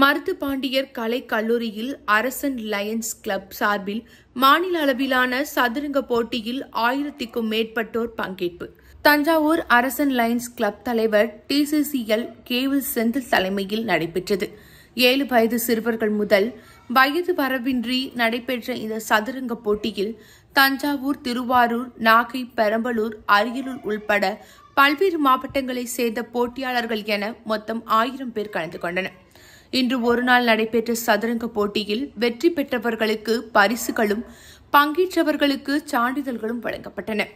மருது பாண்டியர் கலை கல்லூரியில் அரசன் லயன்ஸ் கிளப் சார்பில் மாநில அளவிலான சதுரங்க போட்டியில் ஆயிரத்திற்கும் மேற்பட்டோர் பங்கேற்பு தஞ்சாவூர் அரசன் லயன்ஸ் கிளப் தலைவர் டிசிசிஎல் கேவில் செந்தில் தலைமையில் நடைபெற்றது ஏழு வயது சிறுவர்கள் முதல் வயது வரவின்றி நடைபெற்ற இந்த சதுரங்க போட்டியில் தஞ்சாவூர் திருவாரூர் நாகை பெரம்பலூர் அரியலூர் உள்பட பல்வேறு மாவட்டங்களைச் சேர்ந்த போட்டியாளர்கள் என மொத்தம் ஆயிரம் பேர் கலந்து கொண்டனர் இன்று ஒருநாள் நடைபெற்ற சதுரங்க போட்டியில் வெற்றி பெற்றவர்களுக்கு பரிசுகளும் பங்கேற்றவர்களுக்கு சான்றிதழ்களும் வழங்கப்பட்டன